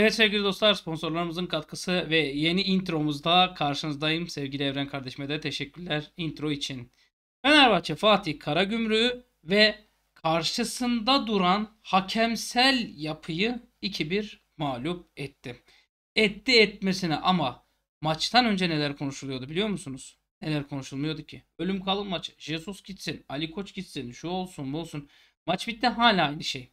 Evet sevgili dostlar sponsorlarımızın katkısı ve yeni intromuzda karşınızdayım. Sevgili Evren kardeşime de teşekkürler intro için. Fenerbahçe Fatih Karagümrü ve karşısında duran hakemsel yapıyı 2-1 mağlup etti. Etti etmesine ama maçtan önce neler konuşuluyordu biliyor musunuz? Neler konuşulmuyordu ki? Ölüm kalın maçı. Jesus gitsin, Ali Koç gitsin, şu olsun bu olsun. Maç bitti hala aynı şey.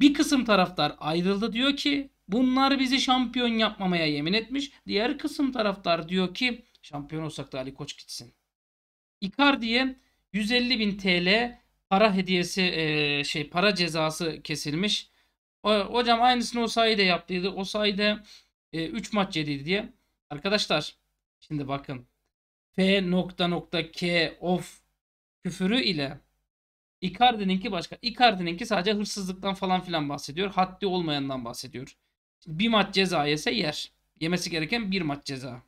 Bir kısım taraftar ayrıldı diyor ki Bunlar bizi şampiyon yapmamaya yemin etmiş. Diğer kısım taraftar diyor ki şampiyon olsak da Ali Koç gitsin. Icardi'ye 150 bin TL para hediyesi e, şey para cezası kesilmiş. O, hocam aynısını o sayede yaptıydı. O sayede e, maç yediydi diye. Arkadaşlar şimdi bakın. F nokta nokta K of küfürü ile Icardi'ninki başka. Icardi'ninki sadece hırsızlıktan falan filan bahsediyor. Haddi olmayandan bahsediyor bir maç ceza yese yer. Yemesi gereken bir maç ceza.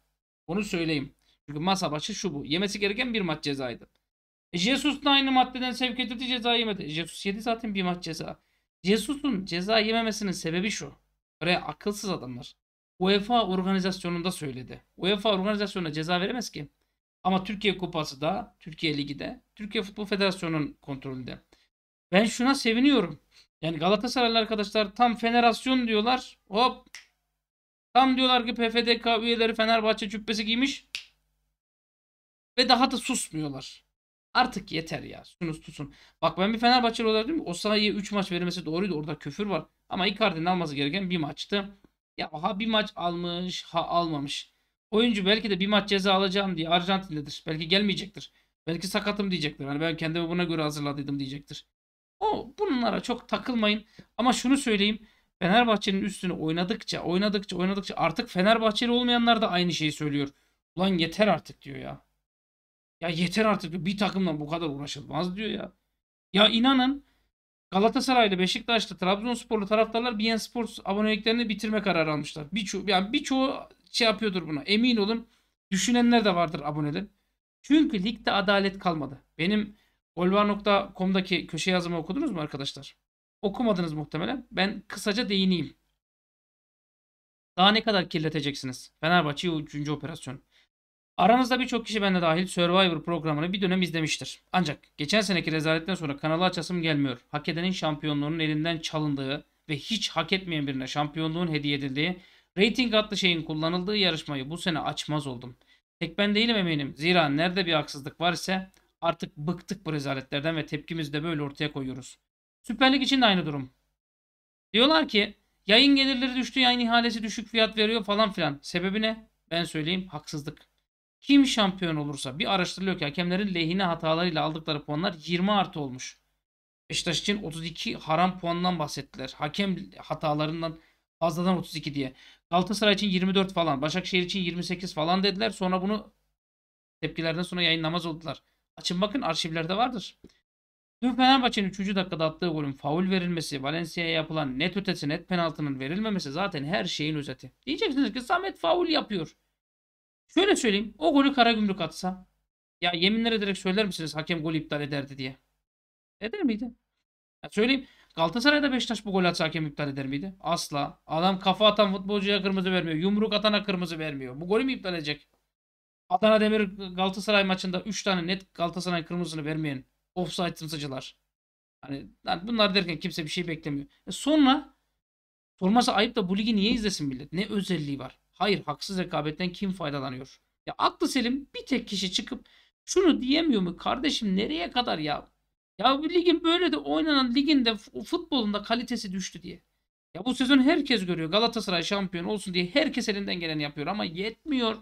Onu söyleyeyim. Çünkü masa başı şu bu. Yemesi gereken bir maç cezaydı. E, Jesus da aynı maddeden sevk edildi ceza yemedi. E, Jesus yedi zaten bir maç ceza. Jesus'un ceza yememesinin sebebi şu. Oraya akılsız adamlar. UEFA organizasyonunda söyledi. UEFA organizasyonuna ceza veremez ki. Ama Türkiye Kupası da, Türkiye Ligi de, Türkiye Futbol Federasyonu'nun kontrolünde. Ben şuna seviniyorum. Yani Galatasaraylı arkadaşlar tam fenerasyon diyorlar. Hop. Tam diyorlar ki PFDK üyeleri Fenerbahçe cübbesi giymiş. Ve daha da susmuyorlar. Artık yeter ya. Sunuz tutsun. Bak ben bir Fenerbahçeli olarak değil mi? O sahaya 3 maç verilmesi doğruydu. Orada köfür var. Ama Icardi'nin alması gereken bir maçtı. Ya ha bir maç almış ha almamış. Oyuncu belki de bir maç ceza alacağım diye Arjantin'dedir. Belki gelmeyecektir. Belki sakatım diyecektir. Hani ben kendimi buna göre hazırladıydım diyecektir. O bunlara çok takılmayın. Ama şunu söyleyeyim. Fenerbahçe'nin üstüne oynadıkça, oynadıkça, oynadıkça artık Fenerbahçeli olmayanlar da aynı şeyi söylüyor. Ulan yeter artık diyor ya. Ya yeter artık diyor. Bir takımla bu kadar uğraşılmaz diyor ya. Ya inanın Galatasaraylı, Beşiktaşlı, Trabzonsporlu taraftarlar BN Sports aboneliklerini bitirme kararı almışlar. Birço yani birçoğu şey yapıyordur buna. Emin olun düşünenler de vardır abonelerin. Çünkü ligde adalet kalmadı. Benim Volvar.com'daki köşe yazımı okudunuz mu arkadaşlar? Okumadınız muhtemelen. Ben kısaca değineyim. Daha ne kadar kirleteceksiniz? Fenerbahçe 3. operasyon. Aranızda birçok kişi bende dahil Survivor programını bir dönem izlemiştir. Ancak geçen seneki rezaletten sonra kanala açasım gelmiyor. Hak edenin şampiyonluğunun elinden çalındığı ve hiç hak etmeyen birine şampiyonluğun hediye edildiği, rating adlı şeyin kullanıldığı yarışmayı bu sene açmaz oldum. Tek ben değilim eminim. Zira nerede bir haksızlık var ise Artık bıktık bu rezaletlerden ve tepkimizi de böyle ortaya koyuyoruz. Süper Lig için de aynı durum. Diyorlar ki yayın gelirleri düştü, yayın ihalesi düşük fiyat veriyor falan filan. Sebebi ne? Ben söyleyeyim haksızlık. Kim şampiyon olursa bir araştırılıyor ki hakemlerin lehine hatalarıyla aldıkları puanlar 20 artı olmuş. Beşiktaş için 32 haram puandan bahsettiler. Hakem hatalarından fazladan 32 diye. Galatasaray için 24 falan, Başakşehir için 28 falan dediler. Sonra bunu tepkilerden sonra yayınlamaz oldular. Açın bakın arşivlerde vardır. Dün Fenerbahçe'nin 3. dakikada attığı golün faul verilmesi, Valencia'ya yapılan net ötesi net penaltının verilmemesi zaten her şeyin özeti. Diyeceksiniz ki Samet faul yapıyor. Şöyle söyleyeyim o golü kara Karagümrük atsa ya yeminlere direkt söyler misiniz hakem gol iptal ederdi diye. Eder miydi? Ya söyleyeyim Galatasaray'da Beşiktaş bu gol atsa hakem iptal eder miydi? Asla. Adam kafa atan futbolcuya kırmızı vermiyor. Yumruk atana kırmızı vermiyor. Bu golü mü iptal edecek? Adana Demir Galatasaray maçında 3 tane net Galatasaray kırmızısını vermeyen offside tımsıcılar. Hani bunlar derken kimse bir şey beklemiyor. E sonra sorması ayıp da bu ligi niye izlesin millet? Ne özelliği var? Hayır haksız rekabetten kim faydalanıyor? Ya aklı selim bir tek kişi çıkıp şunu diyemiyor mu kardeşim nereye kadar ya? Ya bu ligin böyle de oynanan ligin de futbolunda kalitesi düştü diye. Ya bu sezon herkes görüyor. Galatasaray şampiyon olsun diye herkes elinden geleni yapıyor ama yetmiyor.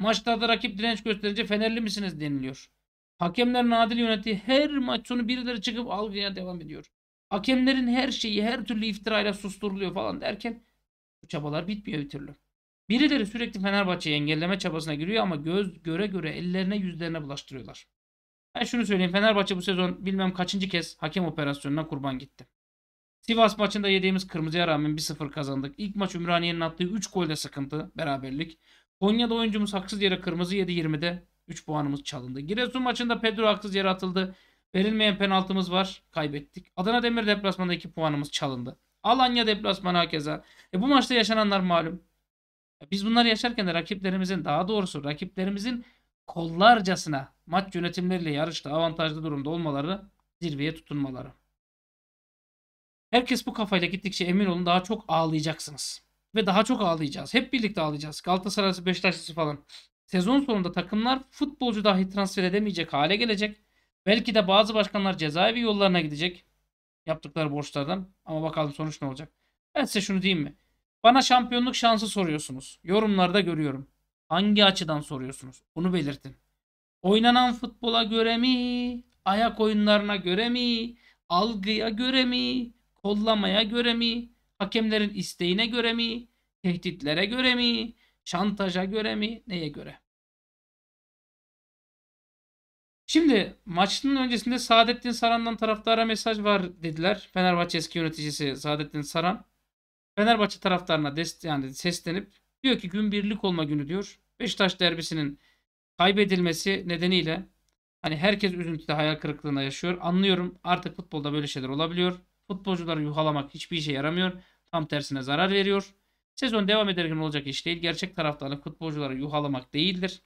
Maçta da rakip direnç gösterince Fenerli misiniz deniliyor. Hakemler adil yönettiği her maç sonu birileri çıkıp algıya devam ediyor. Hakemlerin her şeyi her türlü iftirayla susturuluyor falan derken bu çabalar bitmiyor bir türlü. Birileri sürekli Fenerbahçe'yi engelleme çabasına giriyor ama göz göre göre ellerine yüzlerine bulaştırıyorlar. Ben şunu söyleyeyim Fenerbahçe bu sezon bilmem kaçıncı kez hakem operasyonuna kurban gitti. Sivas maçında yediğimiz kırmızıya rağmen 1-0 kazandık. İlk maç Ümraniye'nin attığı 3 golde sıkıntı, beraberlik. Konya'da oyuncumuz haksız yere kırmızı yedi 20'de. 3 puanımız çalındı. Giresun maçında Pedro haksız yere atıldı. Verilmeyen penaltımız var. Kaybettik. Adana Demir deplasmanda 2 puanımız çalındı. Alanya deplasmanı hakeza. E bu maçta yaşananlar malum. E biz bunları yaşarken de rakiplerimizin daha doğrusu rakiplerimizin kollarcasına maç yönetimleriyle yarışta avantajlı durumda olmaları zirveye tutunmaları. Herkes bu kafayla gittikçe emin olun daha çok ağlayacaksınız. Ve daha çok ağlayacağız. Hep birlikte ağlayacağız. Galatasaray'sı Beşiktaşlısı falan. Sezon sonunda takımlar futbolcu dahi transfer edemeyecek hale gelecek. Belki de bazı başkanlar cezaevi yollarına gidecek. Yaptıkları borçlardan. Ama bakalım sonuç ne olacak. Ben size şunu diyeyim mi? Bana şampiyonluk şansı soruyorsunuz. Yorumlarda görüyorum. Hangi açıdan soruyorsunuz? Onu belirtin. Oynanan futbola göre mi? Ayak oyunlarına göre mi? Algıya göre mi? Kollamaya göre mi? Hakemlerin isteğine göre mi? Tehditlere göre mi? Şantaja göre mi? Neye göre? Şimdi maçın öncesinde Saadettin Saran'dan taraftara mesaj var dediler. Fenerbahçe eski yöneticisi Saadettin Saran. Fenerbahçe taraftarına dest yani seslenip diyor ki gün birlik olma günü diyor. Beşiktaş derbisinin kaybedilmesi nedeniyle hani herkes üzüntüde hayal kırıklığına yaşıyor. Anlıyorum artık futbolda böyle şeyler olabiliyor. Futbolcuları yuhalamak hiçbir işe yaramıyor. Tam tersine zarar veriyor. Sezon devam ederken olacak iş değil. Gerçek taraftarlık futbolcuları yuhalamak değildir.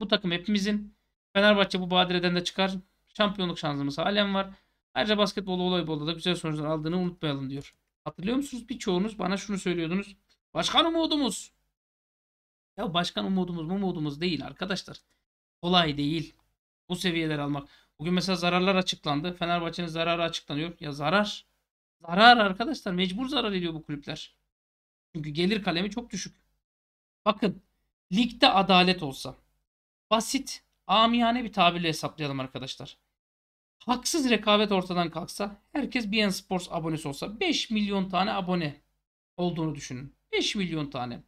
Bu takım hepimizin. Fenerbahçe bu badireden de çıkar. Şampiyonluk şansımız halen var. Ayrıca basketbol voleybolda da güzel sonuçlar aldığını unutmayalım diyor. Hatırlıyor musunuz? Birçoğunuz bana şunu söylüyordunuz. Başkan umudumuz. Ya başkan umudumuz mu umudumuz değil arkadaşlar. Kolay değil. Bu seviyeler almak. Bugün mesela zararlar açıklandı. Fenerbahçe'nin zararı açıklanıyor. Ya zarar. Zarar arkadaşlar mecbur zarar ediyor bu kulüpler. Çünkü gelir kalemi çok düşük. Bakın ligde adalet olsa basit amiyane bir tabirle hesaplayalım arkadaşlar. Haksız rekabet ortadan kalksa herkes BN Sports abonesi olsa 5 milyon tane abone olduğunu düşünün. 5 milyon tane.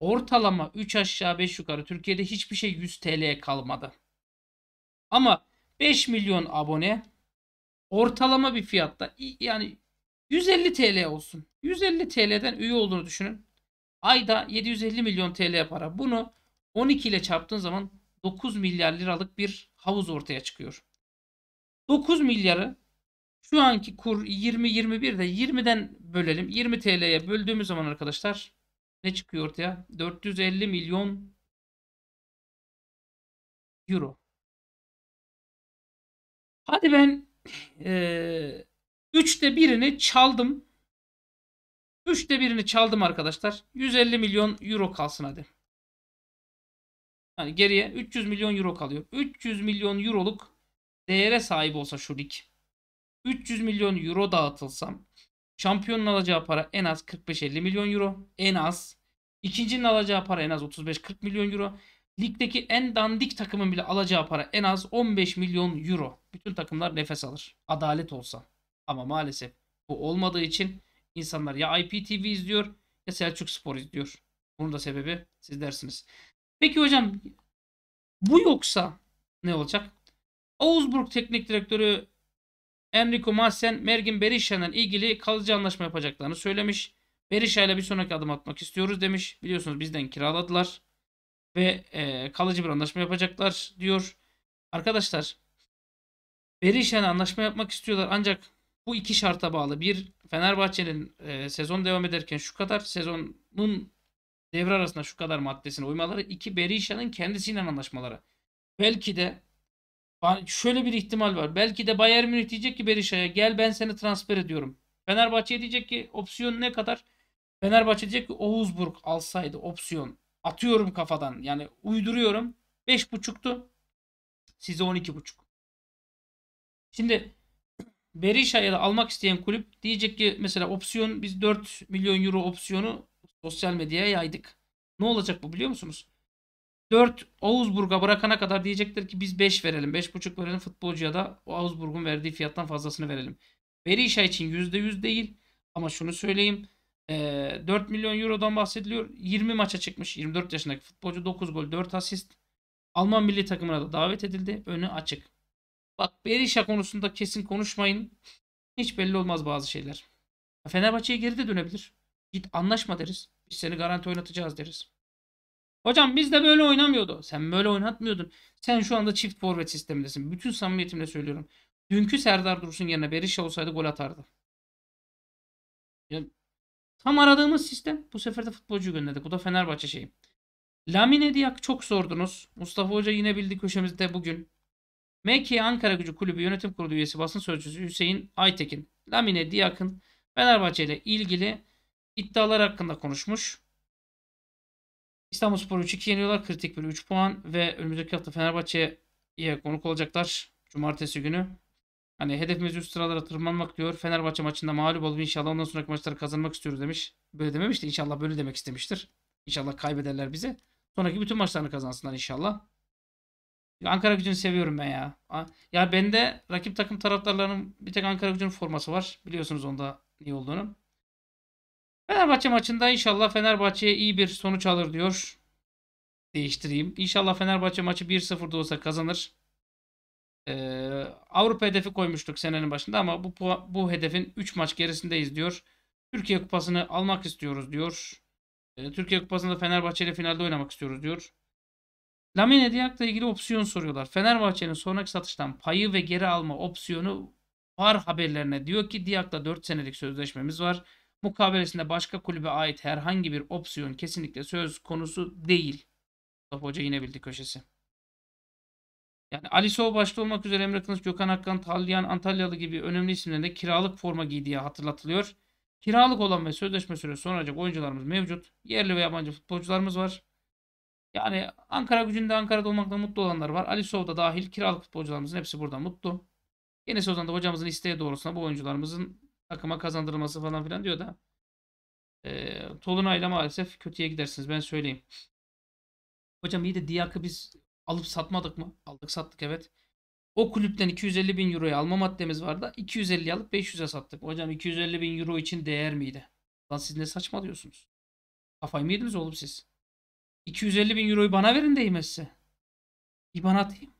Ortalama 3 aşağı 5 yukarı Türkiye'de hiçbir şey 100 TL'ye kalmadı. Ama 5 milyon abone ortalama bir fiyatta yani 150 TL olsun. 150 TL'den üye olduğunu düşünün. Ayda 750 milyon TL para. Bunu 12 ile çarptığın zaman 9 milyar liralık bir havuz ortaya çıkıyor. 9 milyarı şu anki kur 20-21 de 20'den bölelim. 20 TL'ye böldüğümüz zaman arkadaşlar ne çıkıyor ortaya? 450 milyon euro. Hadi ben e, Üçte birini çaldım. Üçte birini çaldım arkadaşlar. 150 milyon euro kalsın hadi. Yani geriye 300 milyon euro kalıyor. 300 milyon euroluk değere sahip olsa şu lig. 300 milyon euro dağıtılsam şampiyonun alacağı para en az 45-50 milyon euro. En az. İkincinin alacağı para en az 35-40 milyon euro. Ligdeki en dandik takımın bile alacağı para en az 15 milyon euro. Bütün takımlar nefes alır. Adalet olsa. Ama maalesef bu olmadığı için insanlar ya IPTV izliyor ya Selçuk Spor izliyor. Bunun da sebebi siz dersiniz. Peki hocam bu yoksa ne olacak? Augsburg Teknik Direktörü Enrico Massen Mergin Berisha'nın ilgili kalıcı anlaşma yapacaklarını söylemiş. Berisha ile bir sonraki adım atmak istiyoruz demiş. Biliyorsunuz bizden kiraladılar ve e, kalıcı bir anlaşma yapacaklar diyor. Arkadaşlar Berisha'yla anlaşma yapmak istiyorlar ancak bu iki şarta bağlı. Bir Fenerbahçe'nin e, sezon devam ederken şu kadar sezonun devre arasında şu kadar maddesine uymaları. iki Berisha'nın kendisiyle anlaşmaları. Belki de şöyle bir ihtimal var. Belki de Bayern Münih diyecek ki Berisha'ya gel ben seni transfer ediyorum. Fenerbahçe diyecek ki opsiyon ne kadar? Fenerbahçe diyecek ki Oğuzburg alsaydı opsiyon. Atıyorum kafadan. Yani uyduruyorum. 5.5'tu. Size 12.5. Şimdi Berisha'yı almak isteyen kulüp diyecek ki mesela opsiyon biz 4 milyon euro opsiyonu sosyal medyaya yaydık. Ne olacak bu biliyor musunuz? 4 Augsburg'a bırakana kadar diyecekler ki biz 5 verelim. 5.5 verelim futbolcuya da o Augsburg'un verdiği fiyattan fazlasını verelim. Berisha için %100 değil ama şunu söyleyeyim. 4 milyon eurodan bahsediliyor. 20 maça çıkmış. 24 yaşındaki futbolcu 9 gol 4 asist. Alman milli takımına da davet edildi. Önü açık. Bak Berisha konusunda kesin konuşmayın. Hiç belli olmaz bazı şeyler. Fenerbahçe'ye geri de dönebilir. Git anlaşma deriz. Biz seni garanti oynatacağız deriz. Hocam biz de böyle oynamıyordu. Sen böyle oynatmıyordun. Sen şu anda çift forvet sistemindesin. Bütün samimiyetimle söylüyorum. Dünkü Serdar Dursun yerine Berisha olsaydı gol atardı. Yani tam aradığımız sistem. Bu sefer de futbolcu gönderdik. Bu da Fenerbahçe şeyi. Lamine Diak çok sordunuz. Mustafa Hoca yine bildi köşemizde bugün. MK Ankara Gücü Kulübü Yönetim Kurulu üyesi basın sözcüsü Hüseyin Aytekin, Lamine Diyak'ın Fenerbahçe ile ilgili iddialar hakkında konuşmuş. İstanbulspor'u 3-2 yeniyorlar. Kritik bir 3 puan ve önümüzdeki hafta Fenerbahçe'ye konuk olacaklar. Cumartesi günü. Hani hedefimiz üst sıralara tırmanmak diyor. Fenerbahçe maçında mağlup olup inşallah ondan sonraki maçları kazanmak istiyoruz demiş. Böyle dememişti. inşallah böyle demek istemiştir. İnşallah kaybederler bizi. Sonraki bütün maçlarını kazansınlar inşallah. Ankara gücünü seviyorum ben ya. Ya bende rakip takım taraftarlarının bir tek Ankara gücünün forması var. Biliyorsunuz onda iyi olduğunu. Fenerbahçe maçında inşallah Fenerbahçe'ye iyi bir sonuç alır diyor. Değiştireyim. İnşallah Fenerbahçe maçı 1-0'da olsa kazanır. Ee, Avrupa hedefi koymuştuk senenin başında ama bu, bu hedefin 3 maç gerisindeyiz diyor. Türkiye Kupası'nı almak istiyoruz diyor. Ee, Türkiye Kupası'nda Fenerbahçe ile finalde oynamak istiyoruz diyor. Lamine Diak'la ilgili opsiyon soruyorlar. Fenerbahçe'nin sonraki satıştan payı ve geri alma opsiyonu var haberlerine diyor ki Diak'la 4 senelik sözleşmemiz var. Mukabelesinde başka kulübe ait herhangi bir opsiyon kesinlikle söz konusu değil. Mustafa Hoca yine bildi köşesi. Yani Ali Soğ başta olmak üzere Emre Kılıç, Gökhan Akkan, Talyan, Antalyalı gibi önemli isimlerinde kiralık forma giydiği hatırlatılıyor. Kiralık olan ve sözleşme süresi son oyuncularımız mevcut. Yerli ve yabancı futbolcularımız var. Yani Ankara gücünde Ankara'da olmakla mutlu olanlar var. Ali Sov'da dahil kiralık futbolcularımızın hepsi burada mutlu. Yeni sezonda hocamızın isteği doğrusuna bu oyuncularımızın takıma kazandırılması falan filan diyor da. E, Tolunay'la maalesef kötüye gidersiniz ben söyleyeyim. Hocam iyi de Diyak'ı biz alıp satmadık mı? Aldık sattık evet. O kulüpten 250 bin euroya alma maddemiz vardı. 250 alıp 500'e sattık. Hocam 250 bin euro için değer miydi? Lan siz ne saçmalıyorsunuz? Kafayı mı yediniz oğlum siz? 250 bin euroyu bana verin değmezse. İban atayım.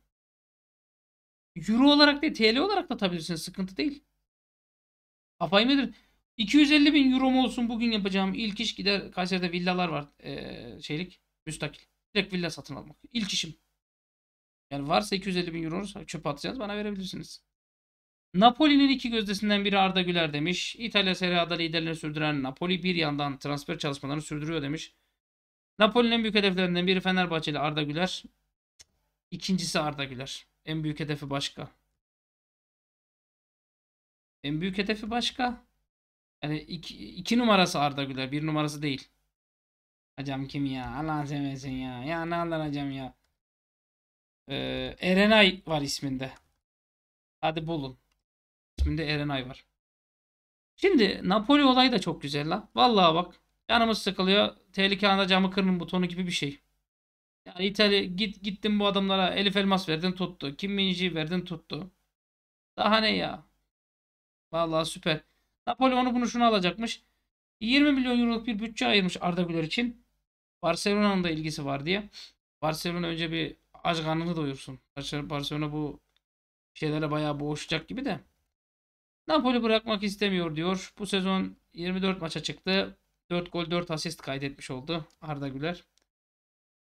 Euro olarak değil TL olarak da atabilirsin. Sıkıntı değil. Kafayı nedir? 250 bin euro mu olsun bugün yapacağım ilk iş gider Kayseri'de villalar var ee, şeylik müstakil. Direkt villa satın almak. İlk işim. Yani varsa 250 bin euro çöp atacağız bana verebilirsiniz. Napoli'nin iki gözdesinden biri Arda Güler demiş. İtalya Serie A'da liderliğini sürdüren Napoli bir yandan transfer çalışmalarını sürdürüyor demiş. Napoli'nin en büyük hedeflerinden biri Fenerbahçe ile Arda Güler. İkincisi Arda Güler. En büyük hedefi başka. En büyük hedefi başka. Yani iki, iki numarası Arda Güler. Bir numarası değil. Hocam kim ya? Allah'ını seversen ya. Ya ne Allah hocam ya. Ee, Erenay var isminde. Hadi bulun. İsminde Erenay var. Şimdi Napoli olayı da çok güzel la. Vallahi bak. Canımız sıkılıyor. Tehlike anında camı kırın butonu gibi bir şey. Yani İtalya git gittin bu adamlara Elif Elmas verdin tuttu. Kim Minji verdin tuttu. Daha ne ya? Vallahi süper. Napoli onu bunu şunu alacakmış. 20 milyon euroluk bir bütçe ayırmış Arda Güler için. Barcelona'nın da ilgisi var diye. Barcelona önce bir aç karnını doyursun. Barcelona bu şeylere bayağı boğuşacak gibi de. Napoli bırakmak istemiyor diyor. Bu sezon 24 maça çıktı. 4 gol 4 asist kaydetmiş oldu Arda Güler.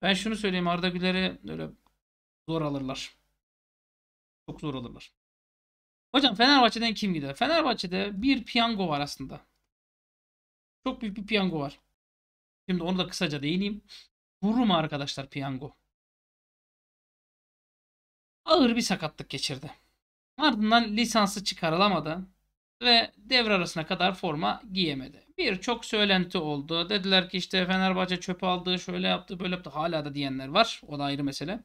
Ben şunu söyleyeyim Arda Güler'i öyle zor alırlar. Çok zor alırlar. Hocam Fenerbahçe'den kim gider? Fenerbahçe'de bir piyango var aslında. Çok büyük bir piyango var. Şimdi onu da kısaca değineyim. Buruma arkadaşlar piyango. Ağır bir sakatlık geçirdi. Ardından lisansı çıkarılamadı ve devre arasına kadar forma giyemedi birçok söylenti oldu. Dediler ki işte Fenerbahçe çöpe aldı, şöyle yaptı, böyle yaptı. Hala da diyenler var. O da ayrı mesele.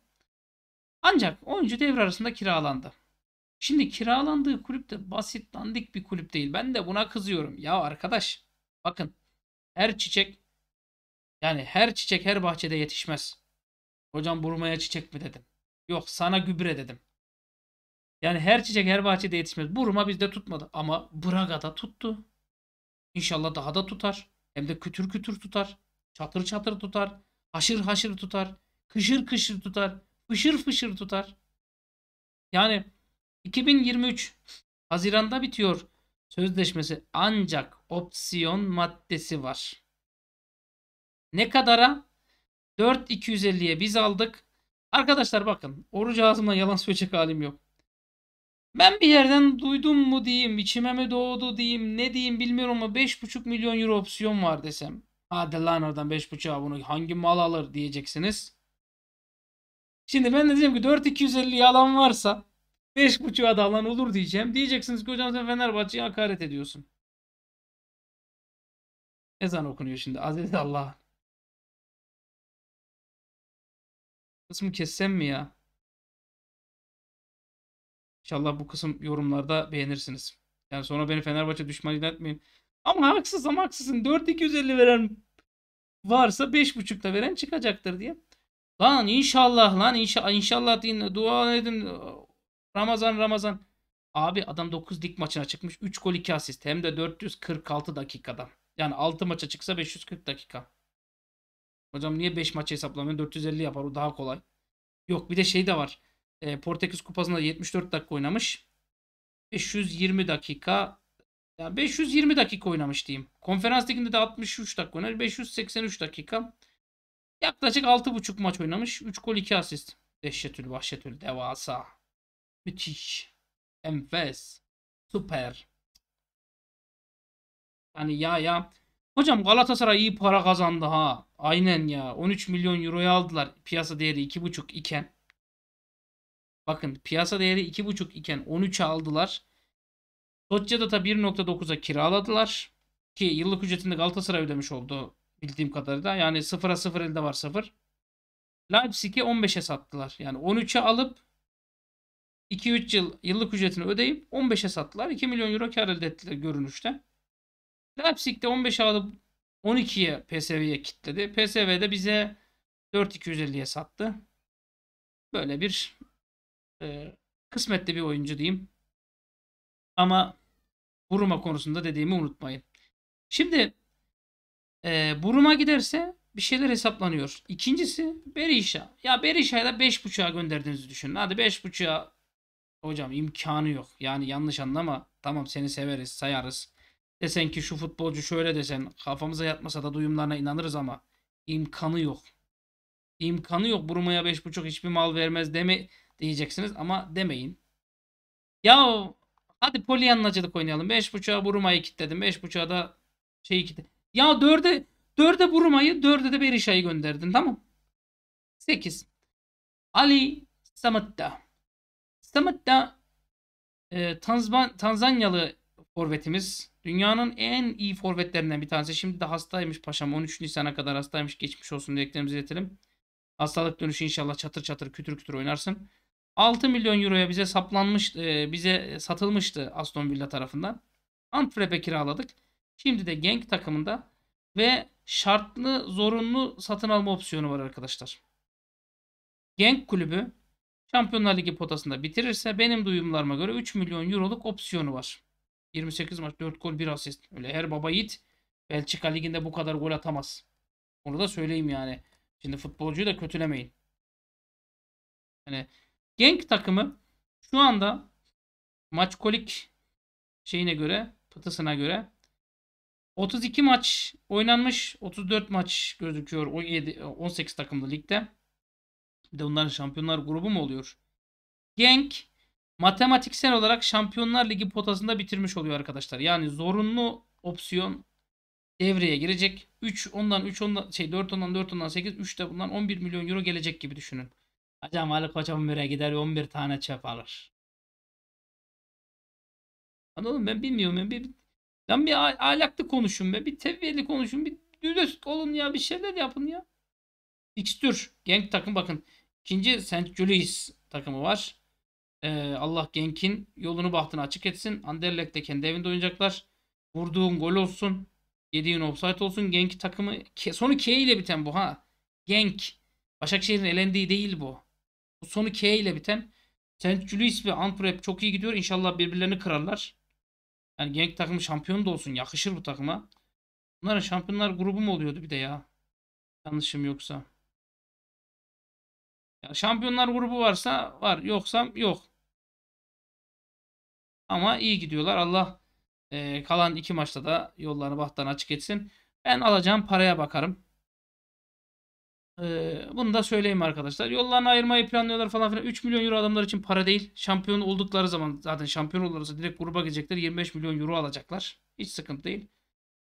Ancak oyuncu devre arasında kiralandı. Şimdi kiralandığı kulüp de basit dandik bir kulüp değil. Ben de buna kızıyorum. Ya arkadaş bakın her çiçek yani her çiçek her bahçede yetişmez. Hocam burmaya çiçek mi dedim. Yok sana gübre dedim. Yani her çiçek her bahçede yetişmez. Burma bizde tutmadı ama Braga'da tuttu. İnşallah daha da tutar. Hem de kütür kütür tutar. Çatır çatır tutar. Haşır haşır tutar. Kışır kışır tutar. Fışır fışır tutar. Yani 2023 Haziran'da bitiyor sözleşmesi ancak opsiyon maddesi var. Ne kadara? 4250'ye biz aldık. Arkadaşlar bakın oruç ağzımdan yalan söyleyecek halim yok. Ben bir yerden duydum mu diyeyim, içime mi doğdu diyeyim, ne diyeyim bilmiyorum ama 5,5 milyon euro opsiyon var desem. Hadi lan oradan 5,5'a bunu hangi mal alır diyeceksiniz. Şimdi ben de diyeceğim ki 4,250 yalan varsa 5,5'a da alan olur diyeceğim. Diyeceksiniz ki hocam sen Fenerbahçe'ye hakaret ediyorsun. Ezan okunuyor şimdi. Aziz Allah. Kısmı kessem mi ya? İnşallah bu kısım yorumlarda beğenirsiniz. Yani sonra beni Fenerbahçe düşman ilan etmeyin. Ama haksız ama haksızın. 4.250 veren varsa 5.5'ta veren çıkacaktır diye. Lan inşallah lan inşa inşallah deyin. Dua edin. Ramazan Ramazan. Abi adam 9 dik maçına çıkmış. 3 gol 2 asist. Hem de 446 dakikada. Yani 6 maça çıksa 540 dakika. Hocam niye 5 maçı hesaplamıyorsun? 450 yapar o daha kolay. Yok bir de şey de var. E, Portekiz Kupası'nda 74 dakika oynamış. 520 dakika yani 520 dakika oynamış diyeyim. Konferans liginde de 63 dakika oynar. 583 dakika. Yaklaşık 6,5 maç oynamış. 3 gol 2 asist. Dehşetül vahşetül devasa. Müthiş. Enfes. Süper. Yani ya ya. Hocam Galatasaray iyi para kazandı ha. Aynen ya. 13 milyon euroya aldılar. Piyasa değeri 2,5 iken. Bakın piyasa değeri 2,5 iken 13'e aldılar. Doçya'da da 1.9'a kiraladılar. Ki yıllık ücretinde Galatasaray ödemiş oldu bildiğim kadarıyla. Yani 0'a 0 elde var 0. Leipzig'i 15'e sattılar. Yani 13'e alıp 2-3 yıl yıllık ücretini ödeyip 15'e sattılar. 2 milyon euro kar elde ettiler görünüşte. Leipzig de 15'e alıp 12'ye PSV'ye kitledi. PSV de bize 4.250'ye sattı. Böyle bir e, kısmetli bir oyuncu diyeyim. Ama Buruma konusunda dediğimi unutmayın. Şimdi e, Buruma giderse bir şeyler hesaplanıyor. İkincisi Berisha. Ya Berisha'yı da 5.5'a gönderdiğinizi düşünün. Hadi 5.5'a hocam imkanı yok. Yani yanlış anlama. Tamam seni severiz, sayarız. Desen ki şu futbolcu şöyle desen kafamıza yatmasa da duyumlarına inanırız ama imkanı yok. İmkanı yok. Buruma'ya 5.5 hiçbir mal vermez deme diyeceksiniz ama demeyin. Ya hadi polyanlacılık oynayalım. 5.5'a Buruma'yı kilitledim. 5.5'a da şeyi kilitledim. Ya 4'e 4'e Buruma'yı 4'e de Berisha'yı gönderdin tamam. 8. Ali Samatta. Samatta e, Tanzban, Tanzanyalı forvetimiz. Dünyanın en iyi forvetlerinden bir tanesi. Şimdi de hastaymış paşam. 13 Nisan'a kadar hastaymış. Geçmiş olsun dileklerimizi iletelim. Hastalık dönüşü inşallah çatır çatır kütür kütür oynarsın. 6 milyon euroya bize saplanmış, e, bize satılmıştı Aston Villa tarafından. Antwerp'e kiraladık. Şimdi de Genk takımında ve şartlı zorunlu satın alma opsiyonu var arkadaşlar. Genk kulübü Şampiyonlar Ligi potasında bitirirse benim duyumlarıma göre 3 milyon euroluk opsiyonu var. 28 maç 4 gol 1 asist. Öyle her baba yiğit Belçika Ligi'nde bu kadar gol atamaz. Onu da söyleyeyim yani. Şimdi futbolcuyu da kötülemeyin. Yani Genk takımı şu anda maçkolik şeyine göre, pıtısına göre 32 maç oynanmış, 34 maç gözüküyor 17 18 takımlı ligde. Bir de bunların şampiyonlar grubu mu oluyor? Genk matematiksel olarak Şampiyonlar Ligi potasında bitirmiş oluyor arkadaşlar. Yani zorunlu opsiyon devreye girecek. 3 ondan 3 ondan şey 4 ondan 4 ondan 8 3 de bundan 11 milyon euro gelecek gibi düşünün. Hocam Ali Koç 11'e gider 11 tane çöp alır. Anladın mı? Ben bilmiyorum. Ben bir, ben bir ahlaklı konuşun be. Bir tevviyeli konuşun. Bir düdüst olun ya. Bir şeyler yapın ya. Fixtür. Genk takım bakın. İkinci St. Julius takımı var. Ee, Allah Genk'in yolunu bahtını açık etsin. Anderlecht de kendi evinde oynayacaklar. Vurduğun gol olsun. Yediğin offside olsun. Genk takımı. Sonu K ile biten bu ha. Genk. Başakşehir'in elendiği değil bu. Bu sonu K ile biten St. Louis ve Antwerp çok iyi gidiyor. İnşallah birbirlerini kırarlar. Yani genç takımı şampiyon da olsun. Yakışır bu takıma. Bunların şampiyonlar grubu mu oluyordu bir de ya? Yanlışım yoksa. Ya şampiyonlar grubu varsa var. Yoksa yok. Ama iyi gidiyorlar. Allah e, kalan iki maçta da yollarını bahttan açık etsin. Ben alacağım paraya bakarım. Ee, bunu da söyleyeyim arkadaşlar. Yollarını ayırmayı planlıyorlar falan filan. 3 milyon euro adamlar için para değil. Şampiyon oldukları zaman zaten şampiyon olursa direkt gruba gidecekler. 25 milyon euro alacaklar. Hiç sıkıntı değil.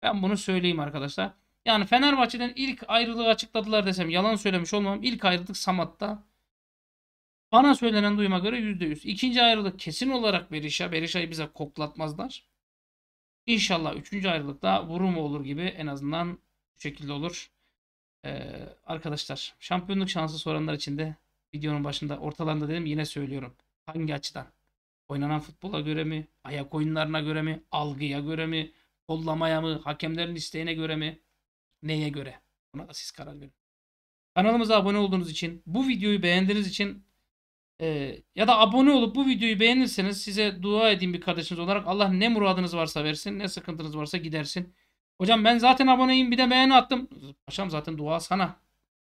Ben bunu söyleyeyim arkadaşlar. Yani Fenerbahçe'den ilk ayrılığı açıkladılar desem yalan söylemiş olmam. İlk ayrılık Samat'ta. Bana söylenen duyuma göre %100. İkinci ayrılık kesin olarak Berisha. Berisha'yı bize koklatmazlar. İnşallah üçüncü ayrılıkta vurum olur gibi en azından bu şekilde olur. Ee, arkadaşlar şampiyonluk şansı soranlar için de videonun başında ortalarında dedim yine söylüyorum. Hangi açıdan? Oynanan futbola göre mi? Ayak oyunlarına göre mi? Algıya göre mi? Kollamaya mı? Hakemlerin isteğine göre mi? Neye göre? Buna da siz karar verin. Kanalımıza abone olduğunuz için, bu videoyu beğendiğiniz için e, ya da abone olup bu videoyu beğenirseniz size dua edeyim bir kardeşiniz olarak Allah ne muradınız varsa versin, ne sıkıntınız varsa gidersin. Hocam ben zaten aboneyim bir de beğeni attım. Paşam zaten dua sana.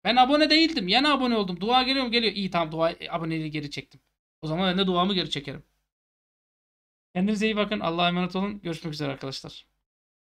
Ben abone değildim. Yeni abone oldum. Dua geliyor mu? Geliyor. İyi tamam dua aboneliği geri çektim. O zaman ben de duamı geri çekerim. Kendinize iyi bakın. Allah'a emanet olun. Görüşmek üzere arkadaşlar.